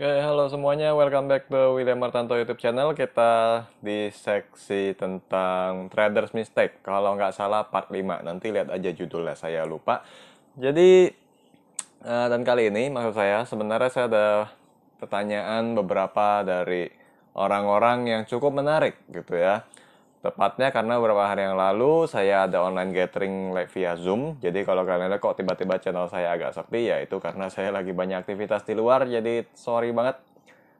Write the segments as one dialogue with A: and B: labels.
A: Oke, halo semuanya. Welcome back to William Martanto YouTube channel. Kita di seksi tentang trader's mistake. Kalau nggak salah part 5. Nanti lihat aja judulnya, saya lupa. Jadi, uh, dan kali ini maksud saya, sebenarnya saya ada pertanyaan beberapa dari orang-orang yang cukup menarik gitu ya. Tepatnya karena beberapa hari yang lalu saya ada online gathering live via Zoom. Jadi kalau kalian lihat kok tiba-tiba channel saya agak sepi ya itu karena saya lagi banyak aktivitas di luar jadi sorry banget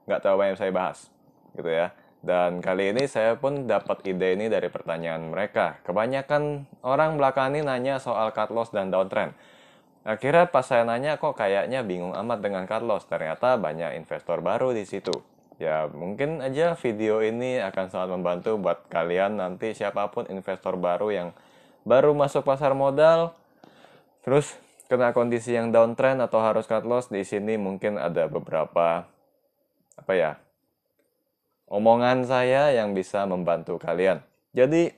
A: nggak tahu apa yang saya bahas gitu ya. Dan kali ini saya pun dapat ide ini dari pertanyaan mereka. Kebanyakan orang belakangan ini nanya soal cut loss dan downtrend. Akhirnya pas saya nanya kok kayaknya bingung amat dengan cut loss. Ternyata banyak investor baru di situ. Ya, mungkin aja video ini akan sangat membantu buat kalian nanti siapapun investor baru yang baru masuk pasar modal terus kena kondisi yang downtrend atau harus cut loss di sini mungkin ada beberapa apa ya omongan saya yang bisa membantu kalian. Jadi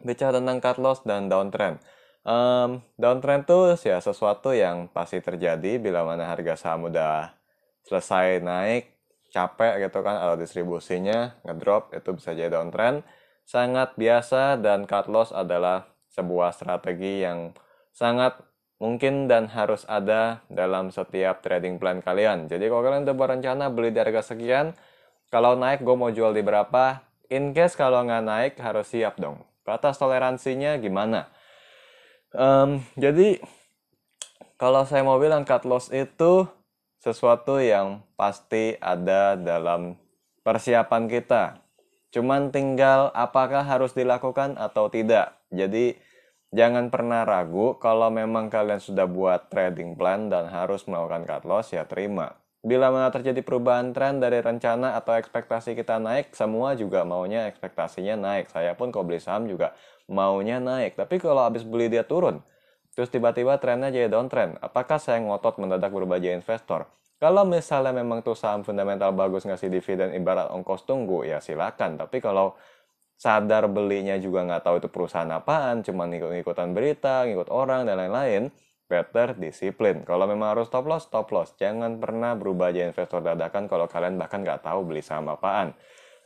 A: bicara tentang cut loss dan downtrend. Um, downtrend tuh ya sesuatu yang pasti terjadi bila mana harga saham udah selesai naik capek gitu kan atau distribusinya ngedrop itu bisa jadi downtrend sangat biasa dan cut loss adalah sebuah strategi yang sangat mungkin dan harus ada dalam setiap trading plan kalian. Jadi kalau kalian udah berencana beli di harga sekian, kalau naik gue mau jual di berapa, in case kalau nggak naik harus siap dong. Batas toleransinya gimana? Um, jadi kalau saya mau bilang cut loss itu sesuatu yang pasti ada dalam persiapan kita. Cuman tinggal apakah harus dilakukan atau tidak. Jadi jangan pernah ragu kalau memang kalian sudah buat trading plan dan harus melakukan cut loss ya terima. Bila mana terjadi perubahan tren dari rencana atau ekspektasi kita naik, semua juga maunya ekspektasinya naik. Saya pun kalau beli saham juga maunya naik. Tapi kalau habis beli dia turun, Terus tiba-tiba trennya jadi downtrend. Apakah saya ngotot mendadak berubah jadi investor? Kalau misalnya memang tuh saham fundamental bagus ngasih dividen ibarat ongkos tunggu, ya silakan. Tapi kalau sadar belinya juga nggak tahu itu perusahaan apaan, cuma ngikut-ngikutan berita, ngikut orang, dan lain-lain, better disiplin. Kalau memang harus stop loss, stop loss. Jangan pernah berubah jadi investor dadakan kalau kalian bahkan nggak tahu beli saham apaan.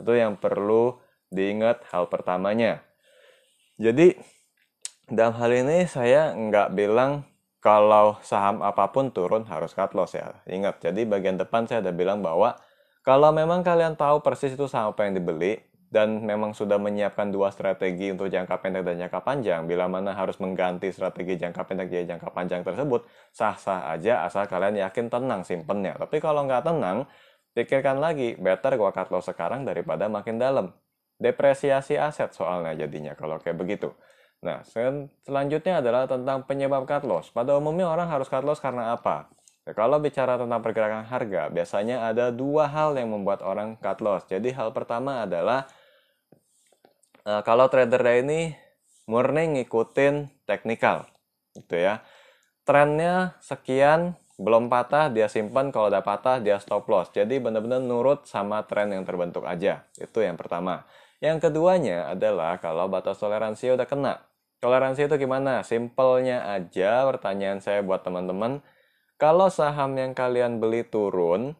A: Itu yang perlu diingat hal pertamanya. Jadi, dalam hal ini saya nggak bilang kalau saham apapun turun harus cut loss ya. Ingat, jadi bagian depan saya ada bilang bahwa kalau memang kalian tahu persis itu saham apa yang dibeli dan memang sudah menyiapkan dua strategi untuk jangka pendek dan jangka panjang, bila mana harus mengganti strategi jangka pendek dan jangka panjang tersebut, sah-sah aja asal kalian yakin tenang simpennya. Tapi kalau nggak tenang, pikirkan lagi, better gua cut loss sekarang daripada makin dalam. Depresiasi aset soalnya jadinya kalau kayak begitu. Nah, selanjutnya adalah tentang penyebab cut loss. Pada umumnya orang harus cut loss karena apa? Ya, kalau bicara tentang pergerakan harga, biasanya ada dua hal yang membuat orang cut loss. Jadi hal pertama adalah uh, kalau trader ini murni ngikutin teknikal, gitu ya. Trennya sekian, belum patah dia simpan, kalau udah patah dia stop loss. Jadi benar-benar nurut sama tren yang terbentuk aja. Itu yang pertama. Yang keduanya adalah kalau batas toleransi udah kena. Toleransi itu gimana? Simpelnya aja pertanyaan saya buat teman-teman. Kalau saham yang kalian beli turun,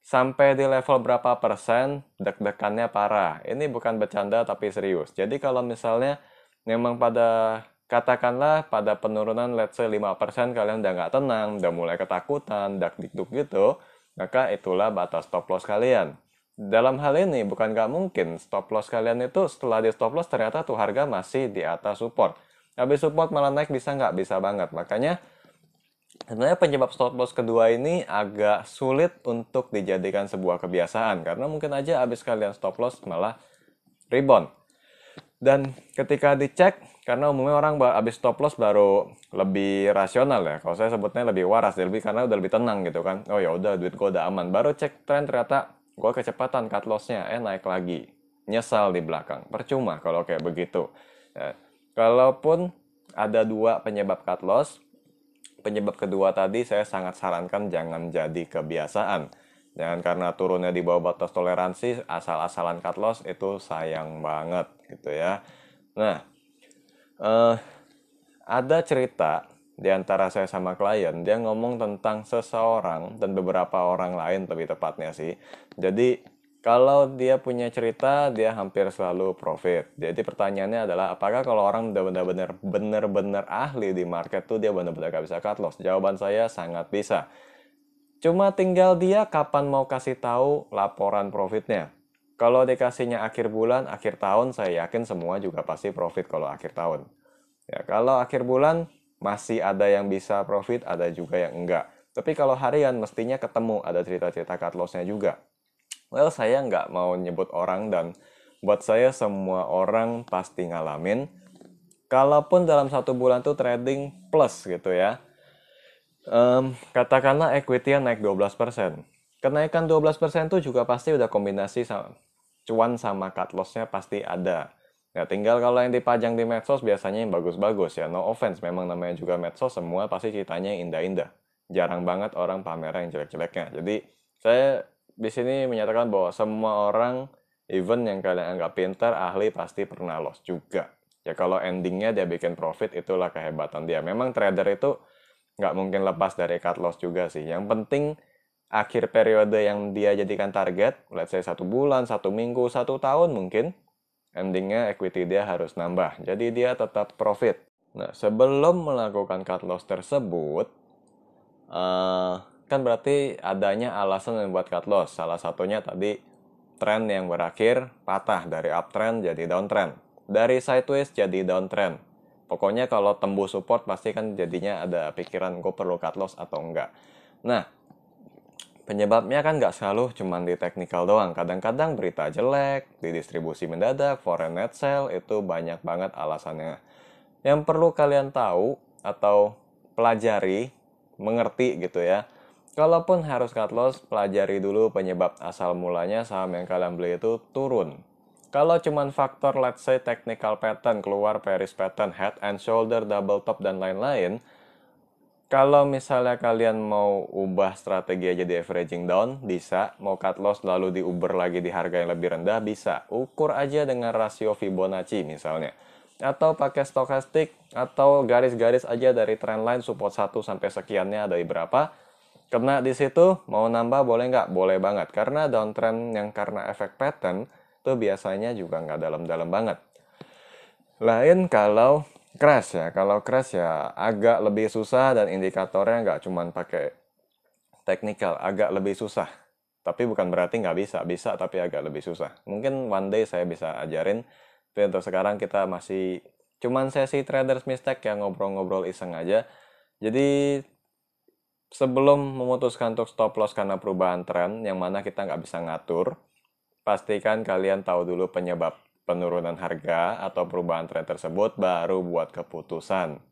A: sampai di level berapa persen deg-degannya parah. Ini bukan bercanda tapi serius. Jadi kalau misalnya memang pada katakanlah pada penurunan let's say 5% kalian udah nggak tenang, udah mulai ketakutan, dak dikduk gitu, maka itulah batas stop loss kalian dalam hal ini bukan nggak mungkin stop loss kalian itu setelah di stop loss ternyata tuh harga masih di atas support. Habis support malah naik bisa nggak? Bisa banget. Makanya sebenarnya penyebab stop loss kedua ini agak sulit untuk dijadikan sebuah kebiasaan karena mungkin aja habis kalian stop loss malah rebound. Dan ketika dicek, karena umumnya orang habis stop loss baru lebih rasional ya. Kalau saya sebutnya lebih waras, lebih karena udah lebih tenang gitu kan. Oh ya udah duit gua udah aman. Baru cek tren ternyata Gue kecepatan cut lossnya eh naik lagi. Nyesal di belakang. Percuma kalau kayak begitu. Ya. Kalaupun ada dua penyebab cut loss, penyebab kedua tadi saya sangat sarankan jangan jadi kebiasaan. Jangan karena turunnya di bawah batas toleransi, asal-asalan cut loss itu sayang banget gitu ya. Nah, eh, ada cerita di antara saya sama klien dia ngomong tentang seseorang dan beberapa orang lain lebih tepatnya sih jadi kalau dia punya cerita dia hampir selalu profit jadi pertanyaannya adalah apakah kalau orang benar-benar benar-benar ahli di market tuh dia benar-benar gak bisa cut loss jawaban saya sangat bisa cuma tinggal dia kapan mau kasih tahu laporan profitnya kalau dikasihnya akhir bulan akhir tahun saya yakin semua juga pasti profit kalau akhir tahun ya kalau akhir bulan masih ada yang bisa profit, ada juga yang enggak. Tapi kalau harian mestinya ketemu ada cerita-cerita cut loss-nya juga. Well, saya nggak mau nyebut orang dan buat saya semua orang pasti ngalamin. Kalaupun dalam satu bulan tuh trading plus gitu ya. Um, katakanlah equity naik 12%. Kenaikan 12% tuh juga pasti udah kombinasi sama cuan sama cut loss-nya pasti ada. Ya tinggal kalau yang dipajang di medsos biasanya yang bagus-bagus ya, no offense, memang namanya juga medsos semua pasti ceritanya indah-indah. Jarang banget orang pamer yang jelek-jeleknya. Jadi saya di sini menyatakan bahwa semua orang, even yang kalian anggap pintar, ahli pasti pernah loss juga. Ya kalau endingnya dia bikin profit, itulah kehebatan dia. Memang trader itu nggak mungkin lepas dari cut loss juga sih. Yang penting akhir periode yang dia jadikan target, let's say satu bulan, satu minggu, satu tahun mungkin, endingnya equity dia harus nambah. Jadi dia tetap profit. Nah, sebelum melakukan cut loss tersebut, uh, kan berarti adanya alasan yang buat cut loss. Salah satunya tadi trend yang berakhir patah dari uptrend jadi downtrend. Dari sideways jadi downtrend. Pokoknya kalau tembus support pasti kan jadinya ada pikiran gue perlu cut loss atau enggak. Nah, Penyebabnya kan nggak selalu cuman di teknikal doang, kadang-kadang berita jelek, di distribusi mendadak, foreign net sale, itu banyak banget alasannya. Yang perlu kalian tahu atau pelajari, mengerti gitu ya, kalaupun harus cut loss, pelajari dulu penyebab asal mulanya saham yang kalian beli itu turun. Kalau cuman faktor let's say technical pattern, keluar Paris pattern, head and shoulder, double top, dan lain-lain, kalau misalnya kalian mau ubah strategi aja di averaging down, bisa. Mau cut loss lalu diuber lagi di harga yang lebih rendah, bisa. Ukur aja dengan rasio Fibonacci misalnya. Atau pakai stokastik, atau garis-garis aja dari trendline support 1 sampai sekiannya dari berapa. Kena di situ, mau nambah boleh nggak? Boleh banget. Karena downtrend yang karena efek pattern, itu biasanya juga nggak dalam-dalam banget. Lain kalau crash ya kalau crash ya agak lebih susah dan indikatornya nggak cuma pakai teknikal agak lebih susah tapi bukan berarti nggak bisa bisa tapi agak lebih susah mungkin one day saya bisa ajarin tapi untuk sekarang kita masih cuman sesi traders mistake yang ngobrol-ngobrol iseng aja jadi sebelum memutuskan untuk stop loss karena perubahan tren yang mana kita nggak bisa ngatur pastikan kalian tahu dulu penyebab penurunan harga atau perubahan tren tersebut baru buat keputusan.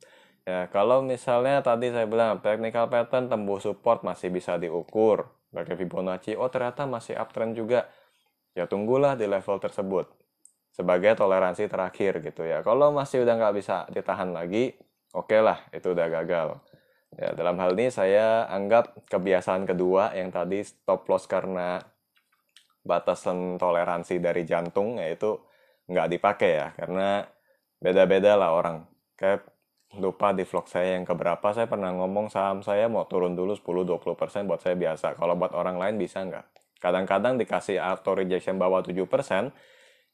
A: Ya, kalau misalnya tadi saya bilang technical pattern tembus support masih bisa diukur. Pakai Fibonacci, oh ternyata masih uptrend juga. Ya tunggulah di level tersebut sebagai toleransi terakhir gitu ya. Kalau masih udah nggak bisa ditahan lagi, oke okay lah itu udah gagal. Ya, dalam hal ini saya anggap kebiasaan kedua yang tadi stop loss karena batasan toleransi dari jantung yaitu nggak dipakai ya karena beda-beda lah orang kayak lupa di vlog saya yang keberapa saya pernah ngomong saham saya mau turun dulu 10-20% buat saya biasa kalau buat orang lain bisa nggak kadang-kadang dikasih auto rejection bawah 7%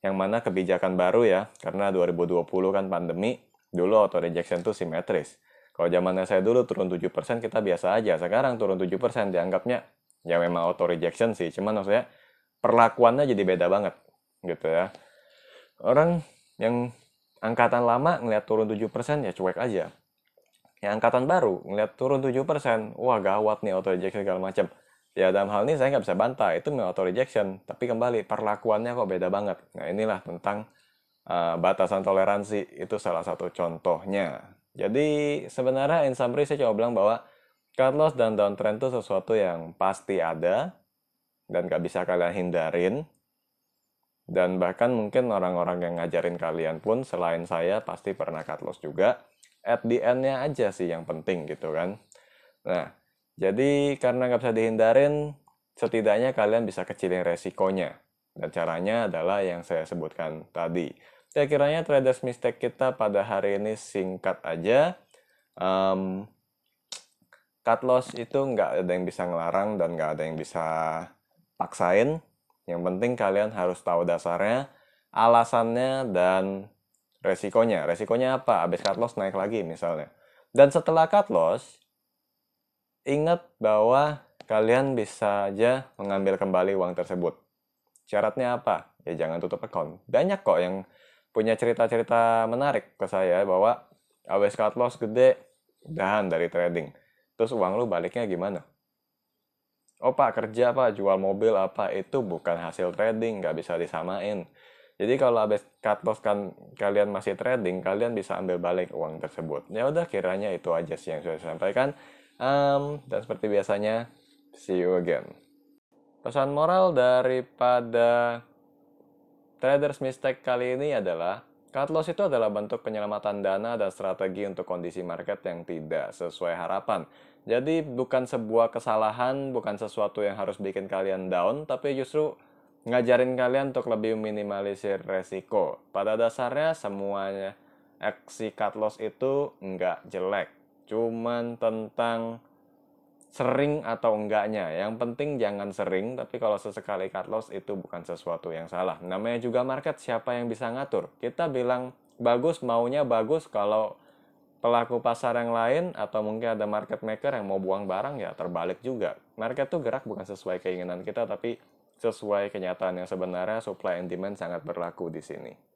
A: yang mana kebijakan baru ya karena 2020 kan pandemi dulu auto rejection tuh simetris kalau zamannya saya dulu turun 7% kita biasa aja sekarang turun 7% dianggapnya ya memang auto rejection sih cuman maksudnya perlakuannya jadi beda banget gitu ya orang yang angkatan lama ngelihat turun 7% ya cuek aja. Yang angkatan baru ngelihat turun 7%, wah gawat nih auto rejection segala macam. Ya dalam hal ini saya nggak bisa bantah, itu memang auto rejection, tapi kembali perlakuannya kok beda banget. Nah inilah tentang uh, batasan toleransi, itu salah satu contohnya. Jadi sebenarnya in summary saya coba bilang bahwa cut loss dan downtrend itu sesuatu yang pasti ada dan nggak bisa kalian hindarin dan bahkan mungkin orang-orang yang ngajarin kalian pun selain saya pasti pernah cut loss juga at the end-nya aja sih yang penting gitu kan nah jadi karena nggak bisa dihindarin setidaknya kalian bisa kecilin resikonya dan caranya adalah yang saya sebutkan tadi saya kiranya traders mistake kita pada hari ini singkat aja um, cut loss itu nggak ada yang bisa ngelarang dan nggak ada yang bisa paksain yang penting kalian harus tahu dasarnya, alasannya, dan resikonya. Resikonya apa? Abis cut loss naik lagi misalnya. Dan setelah cut loss, ingat bahwa kalian bisa aja mengambil kembali uang tersebut. Syaratnya apa? Ya jangan tutup account. Banyak kok yang punya cerita-cerita menarik ke saya bahwa abis cut loss gede, dahan dari trading. Terus uang lu baliknya gimana? oh pak kerja pak jual mobil apa itu bukan hasil trading nggak bisa disamain jadi kalau habis cut loss kan kalian masih trading kalian bisa ambil balik uang tersebut ya udah kiranya itu aja sih yang sudah saya sampaikan um, dan seperti biasanya see you again pesan moral daripada traders mistake kali ini adalah Cut loss itu adalah bentuk penyelamatan dana dan strategi untuk kondisi market yang tidak sesuai harapan. Jadi bukan sebuah kesalahan, bukan sesuatu yang harus bikin kalian down, tapi justru ngajarin kalian untuk lebih minimalisir resiko. Pada dasarnya semuanya aksi cut loss itu nggak jelek, cuman tentang sering atau enggaknya. Yang penting jangan sering, tapi kalau sesekali cut loss itu bukan sesuatu yang salah. Namanya juga market, siapa yang bisa ngatur? Kita bilang bagus, maunya bagus kalau pelaku pasar yang lain atau mungkin ada market maker yang mau buang barang ya terbalik juga. Market tuh gerak bukan sesuai keinginan kita tapi sesuai kenyataan yang sebenarnya supply and demand sangat berlaku di sini.